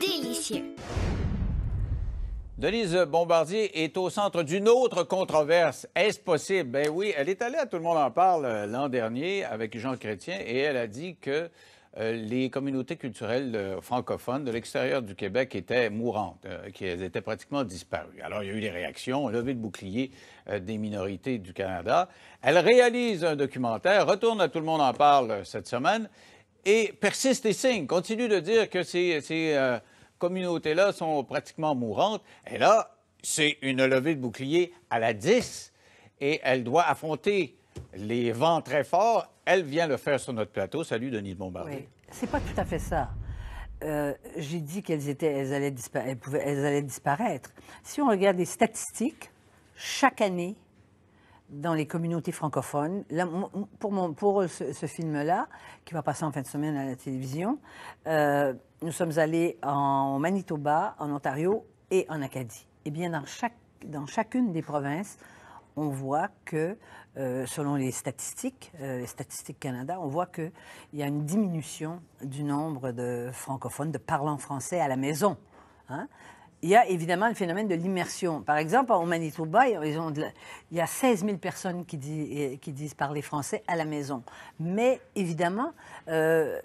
délicieux. Denise Bombardier est au centre d'une autre controverse. Est-ce possible? Ben oui, elle est allée à Tout le monde en parle euh, l'an dernier avec Jean Chrétien et elle a dit que euh, les communautés culturelles euh, francophones de l'extérieur du Québec étaient mourantes, qu'elles étaient pratiquement disparues. Alors, il y a eu des réactions, levé de bouclier des minorités du Canada. Elle réalise un documentaire, retourne à Tout le monde en parle cette semaine et persiste et signe, continue de dire que ces, euh, communautés-là sont pratiquement mourantes. Et là, c'est une levée de bouclier à la 10 et elle doit affronter les vents très forts. Elle vient le faire sur notre plateau. Salut, Denise Bombardier. Oui. C'est pas tout à fait ça. Euh, j'ai dit qu'elles étaient, allaient, elles allaient disparaître. Si on regarde les statistiques, chaque année, dans les communautés francophones. Là, pour, mon, pour ce, film-là, qui va passer en fin de semaine à la télévision, euh, nous sommes allés en Manitoba, en Ontario et en Acadie. Eh bien, dans, chaque, dans chacune des provinces, on voit que, euh, selon les statistiques, euh, les statistiques Canada, on voit qu'il y a une diminution du nombre de francophones, de parlants français à la maison. Hein il y a évidemment le phénomène de l'immersion. Par exemple, au Manitoba, il y a 16 000 personnes qui, qui, disent parler français à la maison. Mais évidemment, euh,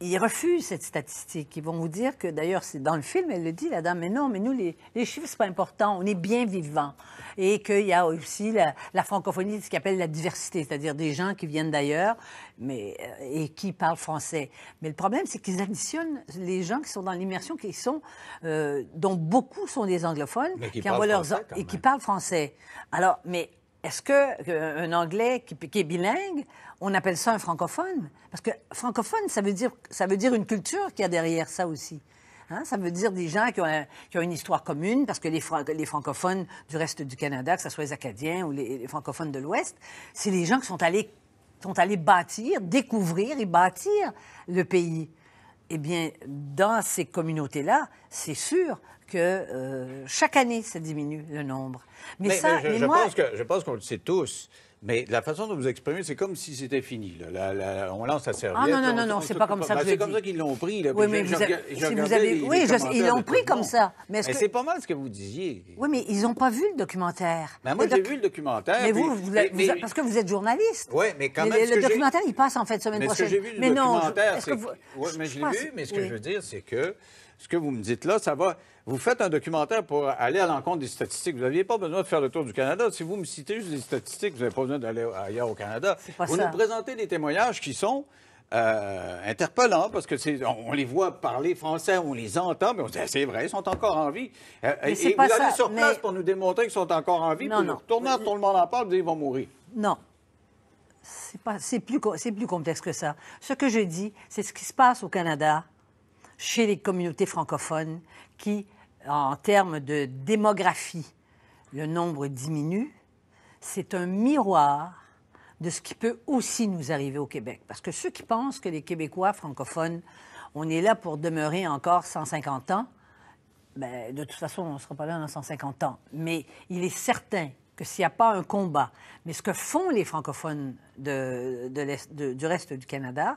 ils refusent cette statistique. Ils vont vous dire que, d'ailleurs, c'est dans le film, elle le dit, la dame, mais non, mais nous, les, les chiffres, c'est pas important. On est bien vivants. Et qu'il y a aussi la, francophonie, ce qu'ils appelle la diversité, c'est-à-dire des gens qui viennent d'ailleurs mais, euh, et qui parlent français. Mais le problème, c'est qu'ils additionnent les gens qui sont dans l'immersion, qui sont, euh, dont beaucoup sont des anglophones, qui qui envoient leurs, et qui parlent français. Alors, mais est-ce qu'un Anglais qui, est bilingue, on appelle ça un francophone? Parce que francophone, ça veut dire, ça veut dire une culture qui y a derrière ça aussi. Hein? Ça veut dire des gens qui ont, une histoire commune, parce que les, francophones du reste du Canada, que ce soit les Acadiens ou les, francophones de l'Ouest, c'est les gens qui sont allés, sont allés bâtir, découvrir et bâtir le pays. Eh bien, dans ces communautés-là, c'est sûr, que euh, chaque année, ça diminue le nombre. Mais, ça, mais je, je pense que, je qu'on le sait tous. Mais la façon dont vous exprimez, c'est comme si c'était fini. on lance la ah, serviette. Ah non, non, non, non c'est pas comme ça que C'est comme ça qu'ils l'ont pris. oui, mais vous avez... oui ils l'ont pris comme ça. Mais c'est pas mal ce que vous disiez. Oui, mais ils n'ont pas vu le documentaire. Ben moi, j'ai vu le documentaire. Mais, vous, parce que vous êtes journaliste. Oui, mais quand même. le documentaire, il passe en fait semaine prochaine. Mais non, documentaire, c'est. Oui, mais je l'ai vu, mais ce que je veux dire, c'est que ce que vous me dites là, ça va. Vous faites un documentaire pour aller à l'encontre des statistiques. Vous n'aviez pas besoin de faire le tour du Canada. Si vous me citez juste des statistiques, vous n'avez pas besoin d'aller ailleurs au Canada. Vous nous présentez des témoignages qui sont euh, interpellants parce que on, les voit parler français, on les entend, mais on se dit ah, c'est vrai, ils sont encore en vie. Euh, et vous allez sur place pour nous démontrer qu'ils sont encore en vie. puis non. tout le monde en parle, vous ils vont mourir. Non, c'est plus, plus complexe que ça. Ce que je dis, c'est ce qui se passe au Canada chez les communautés francophones qui, en termes de démographie, le nombre diminue, c'est un miroir de ce qui peut aussi nous arriver au Québec. Parce que ceux qui pensent que les Québécois francophones, on est là pour demeurer encore 150 ans, ben, de toute façon, on ne sera pas là dans 150 ans. Mais il est certain que s'il n'y a pas un combat, mais ce que font les francophones du reste du Canada,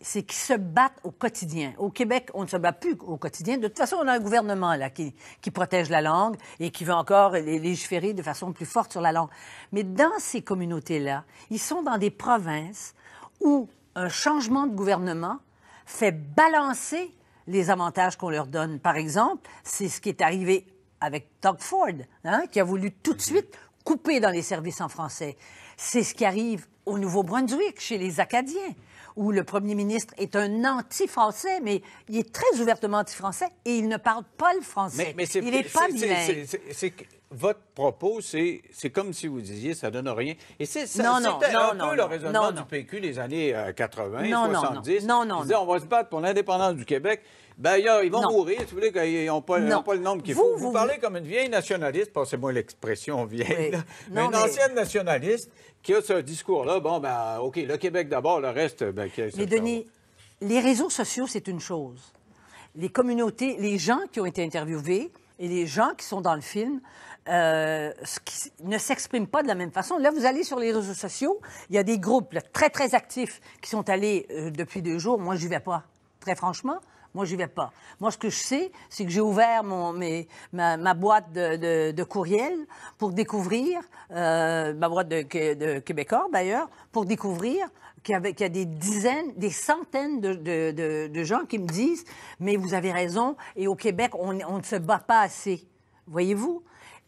c'est qu'ils se battent au quotidien. Au Québec, on ne se bat plus au quotidien. De toute façon, on a un gouvernement là, qui, protège la langue et qui veut encore légiférer de façon plus forte sur la langue. Mais dans ces communautés-là, ils sont dans des provinces où un changement de gouvernement fait balancer les avantages qu'on leur donne. Par exemple, c'est ce qui est arrivé avec Doug Ford, hein, qui a voulu tout de suite couper dans les services en français. C'est ce qui arrive au Nouveau-Brunswick chez les Acadiens où le premier ministre est un anti-français, mais il est très ouvertement anti-français et il ne parle pas le français. Mais, c'est est, il pas bilingue votre propos, c'est comme si vous disiez ça donne rien. Et c'est un peu le raisonnement du PQ des années 80, euh, 70. Non, non, on va se battre pour l'indépendance du Québec. Ben, ils vont mourir, si vous voulez, qu'ils n'ont pas, le nombre qu'il faut. Vous, vous, parlez comme une vieille nationaliste, passez-moi l'expression vieille, mais une ancienne nationaliste qui a ce discours-là. Bon, ben, OK, le Québec d'abord, le reste, ben, Mais Denis, les réseaux sociaux, c'est une chose. Les communautés, les gens qui ont été interviewés, et les gens qui sont dans le film euh, ce qui ne s'exprime pas de la même façon. Là, vous allez sur les réseaux sociaux, il y a des groupes très, très actifs qui sont allés euh, depuis deux jours. Moi, je vais pas, très franchement. Moi, je n'y vais pas. Moi, ce que je sais, c'est que j'ai ouvert mon, mes, ma, boîte de, de, de, courriel pour découvrir, euh, ma boîte de, de Québécois d'ailleurs, pour découvrir qu'il y, a des dizaines, des centaines de, gens qui me disent Mais vous avez raison, et au Québec, on, on ne se bat pas assez. Voyez-vous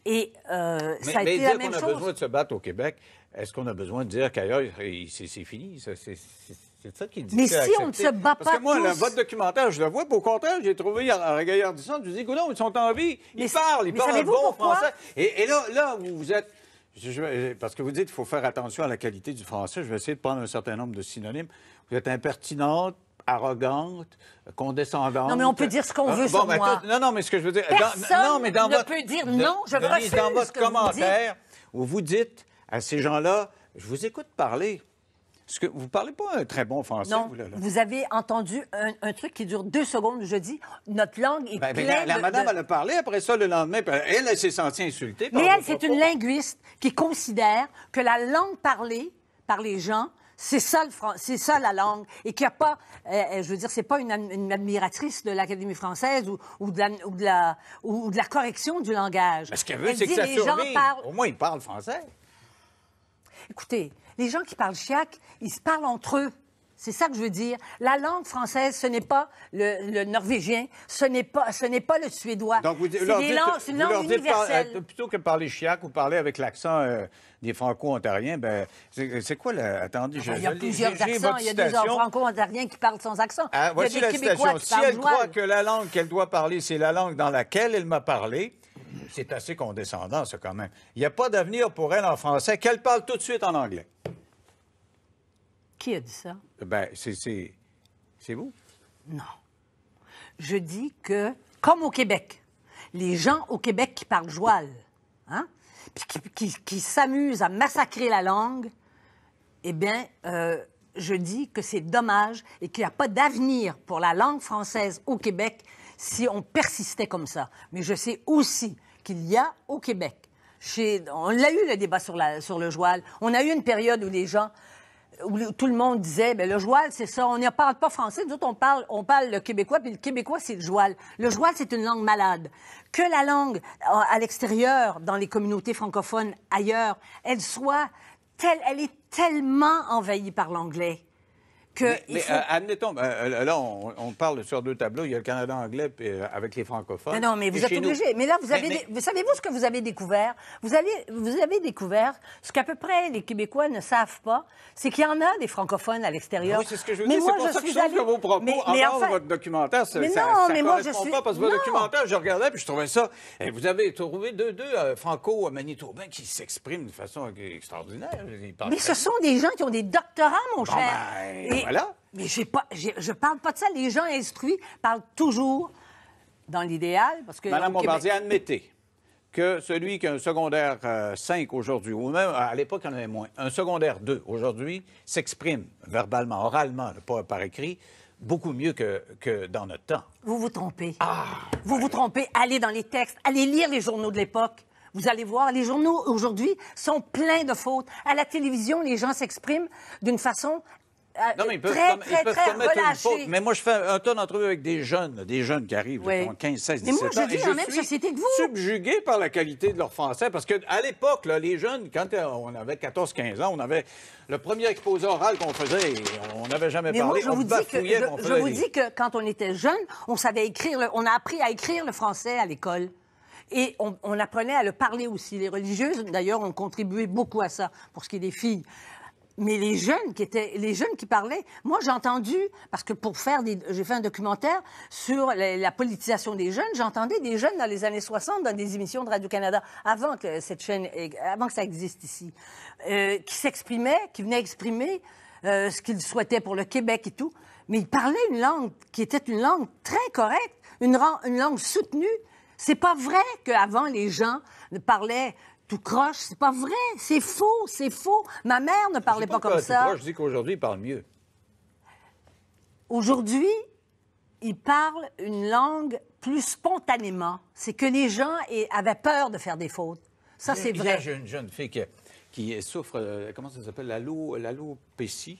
et euh, mais, ça a qu'on a besoin de se battre au Québec, est-ce qu'on a besoin de dire qu'ailleurs, c'est fini? C'est ça qui dit. Mais si on ne se bat pas Parce que moi, le, votre documentaire, je le vois, au contraire, j'ai trouvé un en du centre, je dis, non, ils sont en vie, ils parlent, ils parlent bon français. Et, là, là, vous, êtes... parce que vous dites qu'il faut faire attention à la qualité du français. Je vais essayer de prendre un certain nombre de synonymes. Vous êtes impertinente, arrogante, condescendante. Non, mais on peut dire ce qu'on hein? veut sur ben, moi. non, non, mais ce que je veux dire... Personne non, ne peut dire non, je refuse dans votre commentaire, vous où vous dites à ces gens-là, je vous écoute parler, que vous parlez pas un très bon français. Non, vous, vous avez entendu un, truc qui dure deux secondes. Je dis, notre langue est ben, ben, pleine la, madame, elle a parlé après ça le lendemain. Elle, elle s'est sentie insultée. Mais elle, c'est une linguiste qui considère que la langue parlée par les gens c'est ça, c'est ça la langue. Et qu'il n'y a pas, eh, eh, je veux dire, c'est pas une, admiratrice de l'Académie française ou, de la, ou, de la, correction du langage. Mais ce qu'elle veut, c'est que les Au moins, ils parlent français. Écoutez, les gens qui parlent chiac, ils se parlent entre eux. C'est ça que je veux dire. La langue française, ce n'est pas le, norvégien, ce n'est pas, ce n'est pas le suédois. c'est une langue euh, universelle. plutôt que parler chiac ou parler avec l'accent euh, des franco-ontariens, ben, c'est, quoi le... Attendez, ah, ben, Il y a plusieurs accents. il y a des franco-ontariens qui parlent sans accent. Ah, voici la Québécois Si elle croit que la langue qu'elle doit parler, c'est la langue dans laquelle elle m'a parlé, c'est assez condescendant, ça, quand même. Il n'y a pas d'avenir pour elle en français, qu'elle parle tout de suite en anglais. Qui a dit ça? Ben, c'est. vous? Non. Je dis que, comme au Québec, les gens au Québec qui parlent joual, hein, puis qui, s'amusent à massacrer la langue, eh bien, euh, je dis que c'est dommage et qu'il n'y a pas d'avenir pour la langue française au Québec si on persistait comme ça. Mais je sais aussi qu'il y a au Québec, on l'a eu le débat sur, la, sur le joual, on a eu une période où les gens où tout le monde disait, ben, le joual, c'est ça. On ne parle pas français. Nous autres, on parle, on parle le québécois, puis le québécois, c'est le joual. Le joual, c'est une langue malade. Que la langue euh, à l'extérieur, dans les communautés francophones ailleurs, elle soit telle, elle est tellement envahie par l'anglais mais, euh, admettons, ben, euh, là, on, parle sur deux tableaux. Il y a le Canada anglais euh, avec les francophones. Mais non, mais vous êtes obligé. Mais là, vous avez. Vous Savez-vous ce que vous avez découvert vous, allez, vous avez découvert ce qu'à peu près les Québécois ne savent pas, c'est qu'il y en a des francophones à l'extérieur. Oui, c'est ce que je veux mais Moi, c'est je que suis je que vos propos mais, en votre documentaire, ça, mais non, mais moi, je suis... pas. Parce que votre documentaire, je regardais puis je trouvais ça. Et eh, vous avez trouvé deux, deux franco-manitobains qui s'expriment de façon extraordinaire. Mais ce sont des gens qui ont des doctorats, mon cher. Bon, mais pas, je ne parle pas de ça. Les gens instruits parlent toujours dans l'idéal. parce que Madame Bombardier, admettez que celui qui a un secondaire 5 euh, aujourd'hui, ou même à l'époque, il en avait moins, un secondaire 2 aujourd'hui s'exprime verbalement, oralement, pas par écrit, beaucoup mieux que, dans notre temps. Vous vous trompez. Ah! vous vous trompez. Allez dans les textes, allez lire les journaux de l'époque. Vous allez voir, les journaux aujourd'hui sont pleins de fautes. À la télévision, les gens s'expriment d'une façon euh, non, mais ils peuvent, très, très, très Mais moi, je fais un d'entre d'entrevues avec des jeunes, des jeunes qui arrivent, ont 15, 16, 17 ans. Mais moi, je suis que vous. subjugué par la qualité de leur français. Parce qu'à l'époque, les jeunes, quand euh, on avait 14, 15 ans, on avait le premier exposé oral qu'on faisait, on n'avait jamais parlé. Moi, je vous, dis que, je, vous dis que quand on était jeune, on savait écrire, on a appris à écrire le français à l'école. Et on, on, apprenait à le parler aussi. Les religieuses, d'ailleurs, ont contribué beaucoup à ça, pour ce qui est des filles mais les jeunes qui étaient, les jeunes qui parlaient, moi j'ai entendu, parce que pour faire des, j'ai fait un documentaire sur la, politisation des jeunes, j'entendais des jeunes dans les années 60 dans des émissions de Radio-Canada, avant que cette chaîne, avant que ça existe ici, euh, qui s'exprimaient, qui venaient exprimer euh, ce qu'ils souhaitaient pour le Québec et tout, mais ils parlaient une langue qui était une langue très correcte, une, langue soutenue. C'est pas vrai qu'avant les gens parlaient tout croche. C'est pas vrai. C'est faux. C'est faux. Ma mère ne parlait pas, comme ça. Croche, je dis qu'aujourd'hui, il parle mieux. Aujourd'hui, il parle une langue plus spontanément. C'est que les gens avaient peur de faire des fautes. Ça, c'est vrai. J'ai une jeune fille qui, souffre, euh, comment ça s'appelle, l'alopécie. loup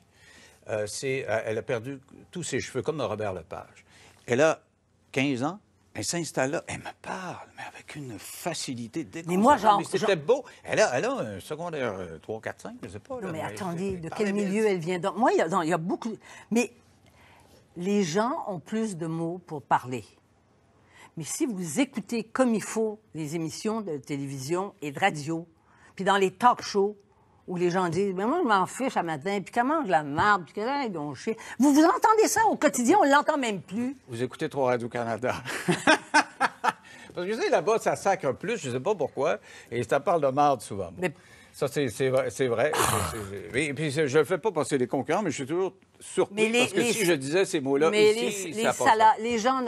euh, c'est, euh, elle a perdu tous ses cheveux, comme Robert Lepage. Elle a 15 ans, elle là, elle me parle, mais avec une facilité Mais moi, genre... c'était beau. Elle a, un secondaire 3, 4, 5, je sais pas. non, mais, attendez, de quel milieu elle vient? moi, il y, il y a beaucoup... Mais les gens ont plus de mots pour parler. Mais si vous écoutez comme il faut les émissions de télévision et de radio, puis dans les talk shows, où les gens disent Mais moi, je m'en fiche à matin, puis comment je la marde, puis que là, ils ont chier. Vous vous entendez ça au quotidien, on l'entend même plus. Vous écoutez trop Radio-Canada. Parce que, vous savez, là-bas, ça sacre plus, je ne sais pas pourquoi, et ça parle de marde souvent. Ça, c'est vrai. vrai. Ah! et puis, je ne le fais pas parce que c'est concurrents, mais je suis toujours surpris. parce que si je disais ces mots-là, les, ça les, les gens,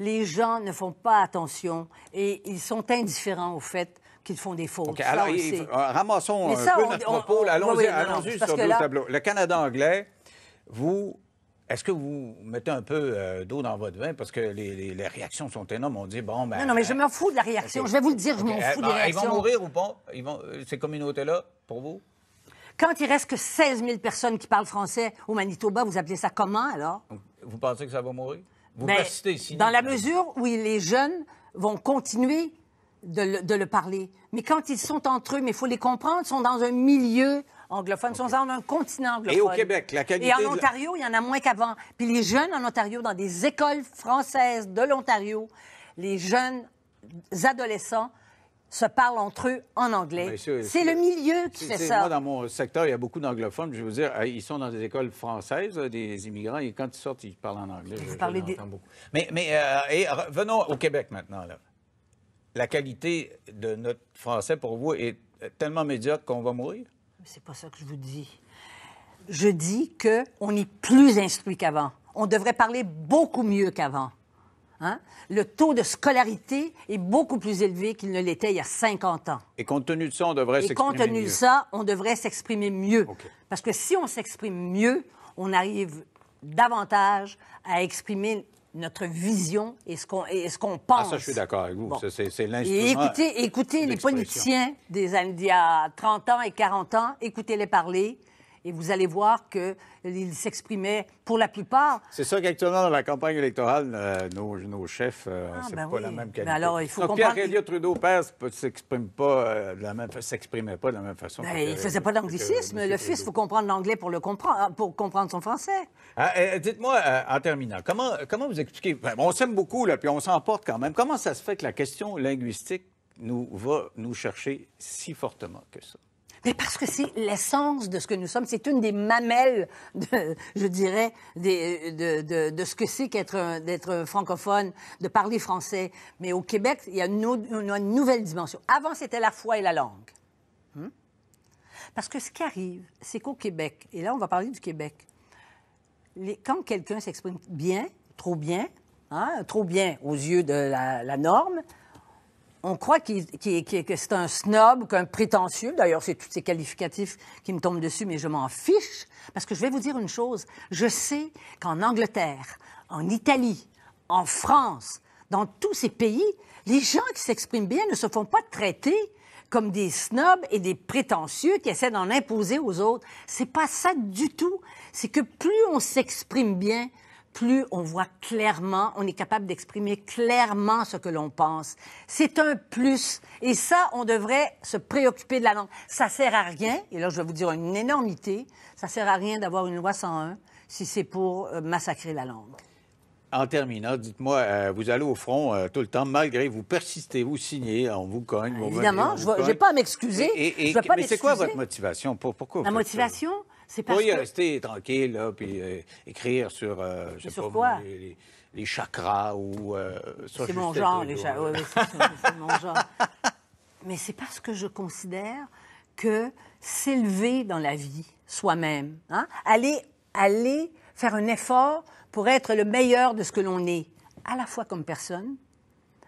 les gens ne font pas attention et ils sont indifférents au fait qu'ils font des fautes. alors, ramassons un peu notre propos. Allons-y allons sur le Le Canada anglais, vous, est-ce que vous mettez un peu euh, d'eau dans votre vin parce que les, réactions sont énormes? On dit, bon, ben. Non, non, mais je euh, m'en fous de la réaction. Je vais vous le dire, je euh, fous des réactions. Ben, ils vont mourir ou pas? Ils vont, ces communautés-là, pour vous? Quand il reste que 16 000 personnes qui parlent français au Manitoba, vous appelez ça comment alors? Vous pensez que ça va mourir? Vous ben, persistez ici. Dans la mesure où les jeunes vont continuer de le, parler. Mais quand ils sont entre eux, mais il faut les comprendre, sont dans un milieu anglophone. Ils sont dans un continent anglophone. Et au Québec, la qualité. Et en Ontario, il y en a moins qu'avant. Puis les jeunes en Ontario, dans des écoles françaises de l'Ontario, les jeunes adolescents se parlent entre eux en anglais. Ah, c'est le milieu qui fait ça. Moi, dans mon secteur, il y a beaucoup d'anglophones. Je veux vous dire, euh, ils sont dans des écoles françaises, euh, des immigrants, et quand ils sortent, ils parlent en anglais. Ils parlent Mais, mais euh, venons au Québec maintenant. Là la qualité de notre français pour vous est tellement médiocre qu'on va mourir? C'est pas ça que je vous dis. Je dis que on est plus instruit qu'avant. On devrait parler beaucoup mieux qu'avant. Hein? Le taux de scolarité est beaucoup plus élevé qu'il ne l'était il y a 50 ans. Et compte tenu de ça, on devrait s'exprimer mieux. Et compte tenu de ça, on devrait s'exprimer mieux. Parce que si on s'exprime mieux, on arrive davantage à exprimer notre vision et ce qu'on ce qu'on pense. Ah, ça, je suis d'accord avec vous. C'est l'instrument. Écoutez, écoutez euh, les politiciens des, il y a 30 ans et 40 ans, écoutez-les parler. Et vous allez voir qu'il s'exprimait, pour la plupart. C'est ça qu'actuellement, dans la campagne électorale, euh, nos, chefs, c'est pas la même qualité. Mais alors, Pierre Trudeau, père, s'exprime pas, euh, de la même, s'exprimait pas de la même façon. Il ben, il faisait pas d'anglicisme. Le fils, il faut comprendre l'anglais pour, comprendre, ah, pour comprendre son français. Ah, eh, eh, dites-moi, euh, en terminant, comment, comment vous expliquez... Ben, on s'aime beaucoup, là, puis on s'emporte quand même. Comment ça se fait que la question linguistique nous va nous chercher si fortement que ça? Mais parce que c'est l'essence de ce que nous sommes. C'est une des mamelles, je dirais, de, ce que c'est d'être francophone, de parler français. Mais au Québec, il y a une, nouvelle dimension. Avant, c'était la foi et la langue. Hmm? Parce que ce qui arrive, c'est qu'au Québec, et là, on va parler du Québec, quand quelqu'un s'exprime bien, trop bien, hein, trop bien aux yeux de la norme, on croit qu'il, que c'est un snob, qu'un prétentieux. D'ailleurs, c'est tous ces qualificatifs qui me tombent dessus, mais je m'en fiche. Parce que je vais vous dire une chose. Je sais qu'en Angleterre, en Italie, en France, dans tous ces pays, les gens qui s'expriment bien ne se font pas traiter comme des snobs et des prétentieux qui essaient d'en imposer aux autres. C'est pas ça du tout. C'est que plus on s'exprime bien, plus on voit clairement, on est capable d'exprimer clairement ce que l'on pense. C'est un plus. Et ça, on devrait se préoccuper de la langue. Ça sert à rien, et là je vais vous dire une énormité, ça sert à rien d'avoir une loi 101 si c'est pour euh, massacrer la langue. En terminant, dites-moi, euh, vous allez au front euh, tout le temps, malgré vous persistez, vous signez, on vous cogne. Vous Évidemment, je n'ai pas à m'excuser. mais c'est quoi votre motivation? Pour, pourquoi? La motivation? C'est parce rester tranquille, là, puis euh, écrire sur, euh, sais Les, chakras ou... c'est mon genre, les chakras. c'est mon genre. Mais c'est parce que je considère que s'élever dans la vie, soi-même, hein, aller, aller faire un effort pour être le meilleur de ce que l'on est, à la fois comme personne,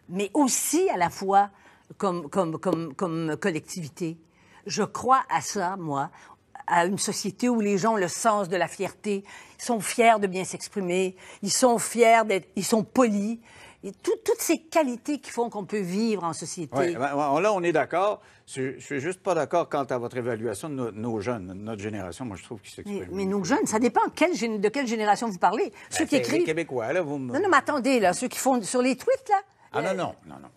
mais aussi à la fois comme, comme, comme, comme collectivité. Je crois à ça, moi à une société où les gens ont le sens de la fierté, ils sont fiers de bien s'exprimer, ils sont fiers d'être, ils sont polis. Et toutes ces qualités qui font qu'on peut vivre en société. Oui, ben, là, on est d'accord. Je, ne suis juste pas d'accord quant à votre évaluation de nos, jeunes, notre génération. Moi, je trouve qu'ils s'expriment. Mais, nos jeunes, ça dépend de quelle génération vous parlez. Ben, ceux qui écrivent. Les Québécois, là, vous me... Non, non, mais attendez, là, ceux qui font sur les tweets, là. Ah, non, euh, non, non, non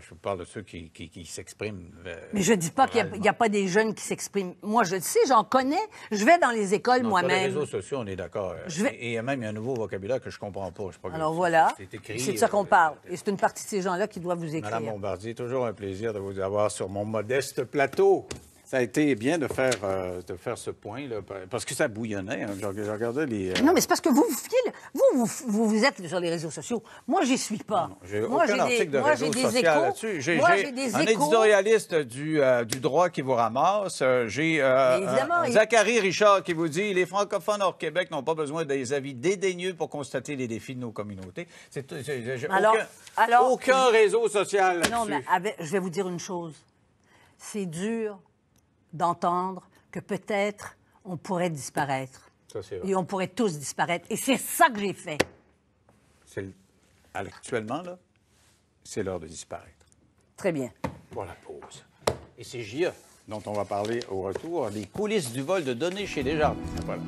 je vous parle de ceux qui, qui, s'expriment. Euh, mais je ne dis pas qu'il n'y a, pas des jeunes qui s'expriment. Moi, je le sais, j'en connais. Je vais dans les écoles moi-même. Sur les réseaux sociaux, on est d'accord. Et, même, il y a un nouveau vocabulaire que je ne comprends pas. Alors voilà, c'est de ça qu'on euh, parle. Et c'est une partie de ces gens-là qui doivent vous écrire. Madame Bombardier, toujours un plaisir de vous avoir sur mon modeste plateau. Ça a été bien de faire, euh, de faire ce point, là, parce que ça bouillonnait. Hein. les. Euh, non, mais c'est parce que vous, vous, vous, vous, êtes sur les réseaux sociaux. Moi, je n'y suis pas. J'ai moi, aucun article des, de réseau là-dessus. J'ai, un éditorialiste du, euh, du, droit qui vous ramasse. J'ai Zachary Richard qui vous dit les francophones hors Québec n'ont pas besoin des avis dédaigneux pour constater les défis de nos communautés. C'est, alors, aucun, alors, aucun réseau social Non, mais je vais vous dire une chose. C'est dur d'entendre que peut-être on pourrait disparaître. Et on pourrait tous disparaître. Et c'est ça que j'ai fait. Actuellement, là, c'est l'heure de disparaître. Très bien. Pour la pause. Et c'est JE dont on va parler au retour, les coulisses du vol de données chez Desjardins. Voilà.